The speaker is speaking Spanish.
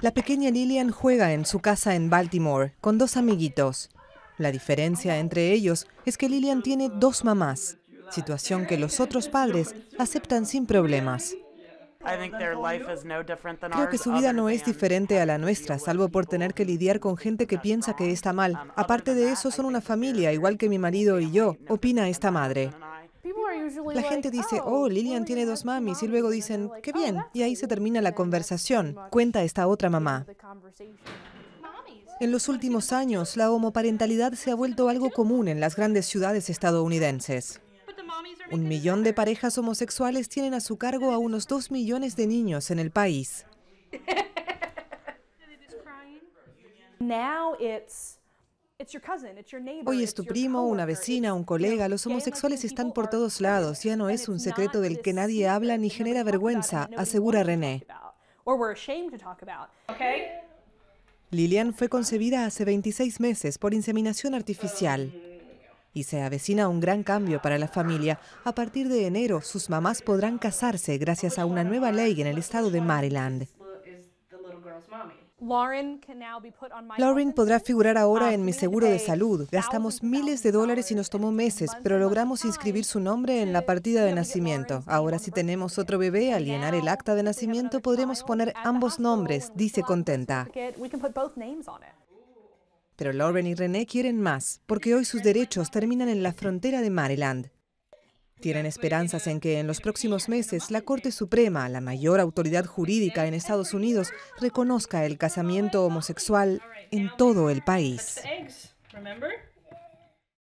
La pequeña Lillian juega en su casa en Baltimore con dos amiguitos. La diferencia entre ellos es que Lillian tiene dos mamás, situación que los otros padres aceptan sin problemas. Creo que su vida no es diferente a la nuestra, salvo por tener que lidiar con gente que piensa que está mal. Um, Aparte de eso, son una familia, igual que mi marido y yo, opina esta madre. La gente dice, oh, oh Lillian tiene dos mamis, y luego dicen, qué oh, bien. Y ahí se termina la conversación, cuenta esta otra mamá. En los últimos años, la homoparentalidad se ha vuelto algo común en las grandes ciudades estadounidenses. Un millón de parejas homosexuales tienen a su cargo a unos dos millones de niños en el país. Hoy es tu primo, una vecina, un colega. Los homosexuales están por todos lados. Ya no es un secreto del que nadie habla ni genera vergüenza, asegura René. Lilian fue concebida hace 26 meses por inseminación artificial y se avecina un gran cambio para la familia. A partir de enero, sus mamás podrán casarse gracias a una nueva ley en el estado de Maryland. Lauren podrá figurar ahora en mi seguro de salud. Gastamos miles de dólares y nos tomó meses, pero logramos inscribir su nombre en la partida de nacimiento. Ahora si tenemos otro bebé, al llenar el acta de nacimiento podremos poner ambos nombres, dice contenta. Pero Lauren y René quieren más, porque hoy sus derechos terminan en la frontera de Maryland. Tienen esperanzas en que en los próximos meses la Corte Suprema, la mayor autoridad jurídica en Estados Unidos, reconozca el casamiento homosexual en todo el país.